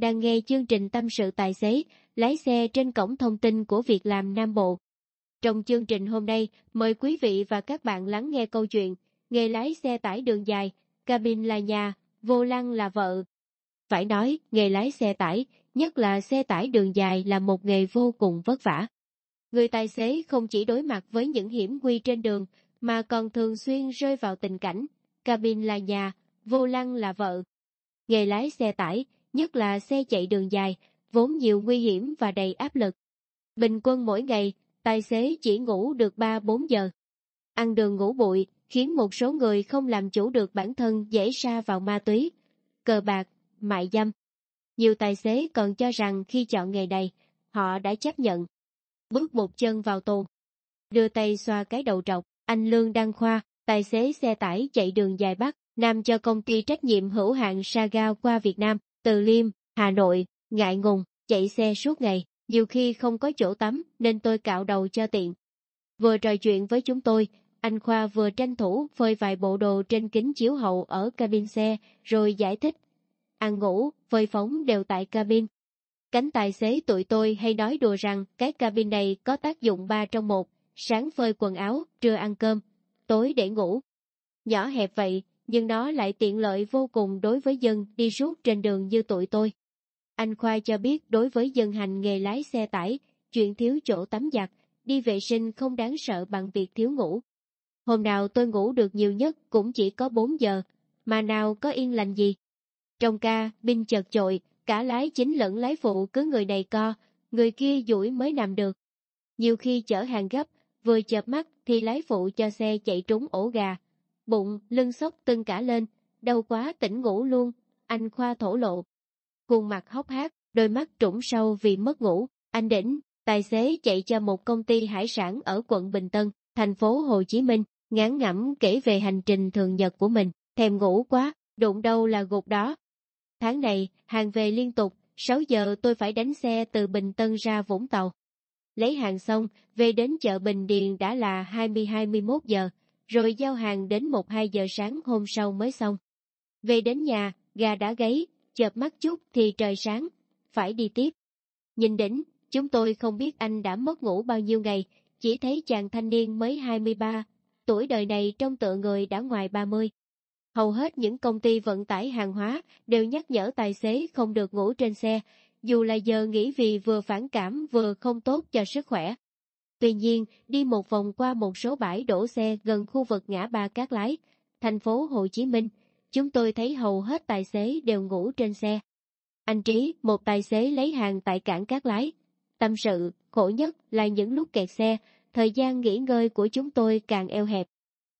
đang nghe chương trình tâm sự tài xế, lái xe trên cổng thông tin của Việc làm Nam Bộ. Trong chương trình hôm nay, mời quý vị và các bạn lắng nghe câu chuyện Nghề lái xe tải đường dài, cabin là nhà, vô lăng là vợ. Phải nói, nghề lái xe tải, nhất là xe tải đường dài là một nghề vô cùng vất vả. Người tài xế không chỉ đối mặt với những hiểm nguy trên đường, mà còn thường xuyên rơi vào tình cảnh, cabin là nhà, vô lăng là vợ. Nghề lái xe tải, nhất là xe chạy đường dài, vốn nhiều nguy hiểm và đầy áp lực. Bình quân mỗi ngày, tài xế chỉ ngủ được 3-4 giờ. Ăn đường ngủ bụi khiến một số người không làm chủ được bản thân dễ sa vào ma túy, cờ bạc, mại dâm. Nhiều tài xế còn cho rằng khi chọn nghề này, họ đã chấp nhận. Bước một chân vào tù. Đưa tay xoa cái đầu trọc, anh Lương Đăng Khoa, tài xế xe tải chạy đường dài Bắc, Nam cho công ty trách nhiệm hữu hạn Saga qua Việt Nam, từ Liêm, Hà Nội, ngại ngùng, chạy xe suốt ngày, nhiều khi không có chỗ tắm nên tôi cạo đầu cho tiện. Vừa trò chuyện với chúng tôi, anh Khoa vừa tranh thủ phơi vài bộ đồ trên kính chiếu hậu ở cabin xe rồi giải thích. Ăn ngủ, phơi phóng đều tại cabin. Cánh tài xế tụi tôi hay nói đùa rằng cái cabin này có tác dụng ba trong một, sáng phơi quần áo, trưa ăn cơm, tối để ngủ. Nhỏ hẹp vậy nhưng nó lại tiện lợi vô cùng đối với dân đi suốt trên đường như tụi tôi. Anh Khoai cho biết đối với dân hành nghề lái xe tải, chuyện thiếu chỗ tắm giặt, đi vệ sinh không đáng sợ bằng việc thiếu ngủ. Hôm nào tôi ngủ được nhiều nhất cũng chỉ có 4 giờ, mà nào có yên lành gì. Trong ca, binh chợt chội, cả lái chính lẫn lái phụ cứ người này co, người kia duỗi mới nằm được. Nhiều khi chở hàng gấp, vừa chợp mắt thì lái phụ cho xe chạy trúng ổ gà, bụng, lưng sốc tưng cả lên, đau quá tỉnh ngủ luôn, anh Khoa thổ lộ. Khuôn mặt hốc hác, đôi mắt trũng sâu vì mất ngủ, anh Đỉnh, tài xế chạy cho một công ty hải sản ở quận Bình Tân, thành phố Hồ Chí Minh, ngán ngẩm kể về hành trình thường nhật của mình, thèm ngủ quá, đụng đâu là gục đó. Tháng này, hàng về liên tục, 6 giờ tôi phải đánh xe từ Bình Tân ra Vũng Tàu. Lấy hàng xong, về đến chợ Bình Điền đã là 20-21 giờ, rồi giao hàng đến 1-2 giờ sáng hôm sau mới xong. Về đến nhà, gà đã gáy, chợp mắt chút thì trời sáng, phải đi tiếp. Nhìn đỉnh, chúng tôi không biết anh đã mất ngủ bao nhiêu ngày, chỉ thấy chàng thanh niên mới 23, tuổi đời này trông tựa người đã ngoài 30. Hầu hết những công ty vận tải hàng hóa đều nhắc nhở tài xế không được ngủ trên xe, dù là giờ nghỉ vì vừa phản cảm vừa không tốt cho sức khỏe. Tuy nhiên, đi một vòng qua một số bãi đổ xe gần khu vực ngã ba Cát Lái, thành phố Hồ Chí Minh, chúng tôi thấy hầu hết tài xế đều ngủ trên xe. Anh Trí, một tài xế lấy hàng tại cảng Cát Lái. Tâm sự, khổ nhất là những lúc kẹt xe, thời gian nghỉ ngơi của chúng tôi càng eo hẹp.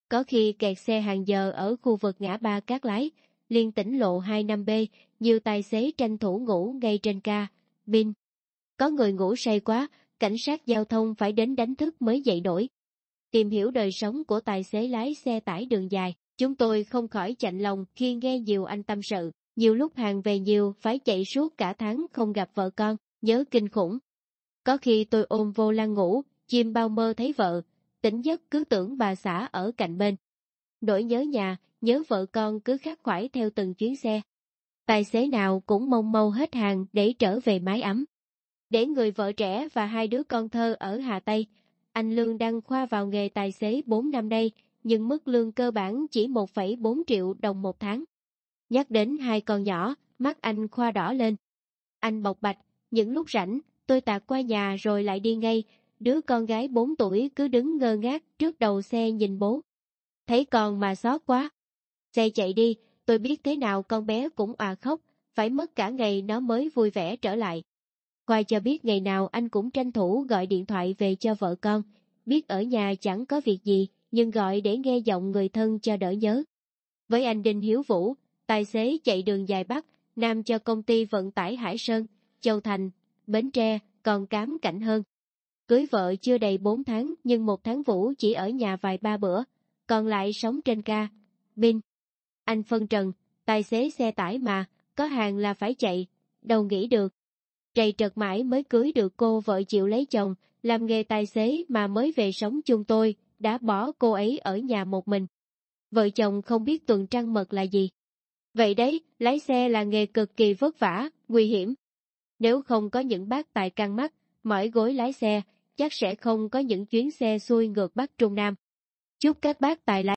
Có khi kẹt xe hàng giờ ở khu vực ngã ba Cát Lái, liên tỉnh lộ 25B, nhiều tài xế tranh thủ ngủ ngay trên ca, bin. Có người ngủ say quá, cảnh sát giao thông phải đến đánh thức mới dậy nổi. Tìm hiểu đời sống của tài xế lái xe tải đường dài, chúng tôi không khỏi chạnh lòng khi nghe nhiều anh tâm sự, nhiều lúc hàng về nhiều phải chạy suốt cả tháng không gặp vợ con, nhớ kinh khủng. Có khi tôi ôm vô lan ngủ, chim bao mơ thấy vợ, tỉnh giấc cứ tưởng bà xã ở cạnh bên. Nỗi nhớ nhà, nhớ vợ con cứ khắc khoải theo từng chuyến xe. Tài xế nào cũng mong mau hết hàng để trở về mái ấm để người vợ trẻ và hai đứa con thơ ở Hà Tây. Anh Lương đăng khoa vào nghề tài xế 4 năm nay, nhưng mức lương cơ bản chỉ 1,4 triệu đồng một tháng. Nhắc đến hai con nhỏ, mắt anh khoa đỏ lên. Anh bộc bạch, những lúc rảnh, tôi tạt qua nhà rồi lại đi ngay, đứa con gái 4 tuổi cứ đứng ngơ ngác trước đầu xe nhìn bố. Thấy con mà xót quá. Xe chạy đi, tôi biết thế nào con bé cũng à khóc, phải mất cả ngày nó mới vui vẻ trở lại. Khoa cho biết ngày nào anh cũng tranh thủ gọi điện thoại về cho vợ con, biết ở nhà chẳng có việc gì, nhưng gọi để nghe giọng người thân cho đỡ nhớ. Với anh Đinh Hiếu Vũ, tài xế chạy đường dài Bắc, Nam cho công ty vận tải Hải Sơn, Châu Thành, Bến Tre, còn cám cảnh hơn. Cưới vợ chưa đầy 4 tháng nhưng một tháng Vũ chỉ ở nhà vài ba bữa, còn lại sống trên ca. Bin. Anh phân trần, tài xế xe tải mà, có hàng là phải chạy, đâu nghĩ được, trầy trật mãi mới cưới được cô vợ chịu lấy chồng, làm nghề tài xế mà mới về sống chung tôi, đã bỏ cô ấy ở nhà một mình. Vợ chồng không biết tuần trăng mật là gì. Vậy đấy, lái xe là nghề cực kỳ vất vả, nguy hiểm. Nếu không có những bác tài căng mắt, mỏi gối lái xe, chắc sẽ không có những chuyến xe xuôi ngược Bắc Trung Nam. Chúc các bác tài lái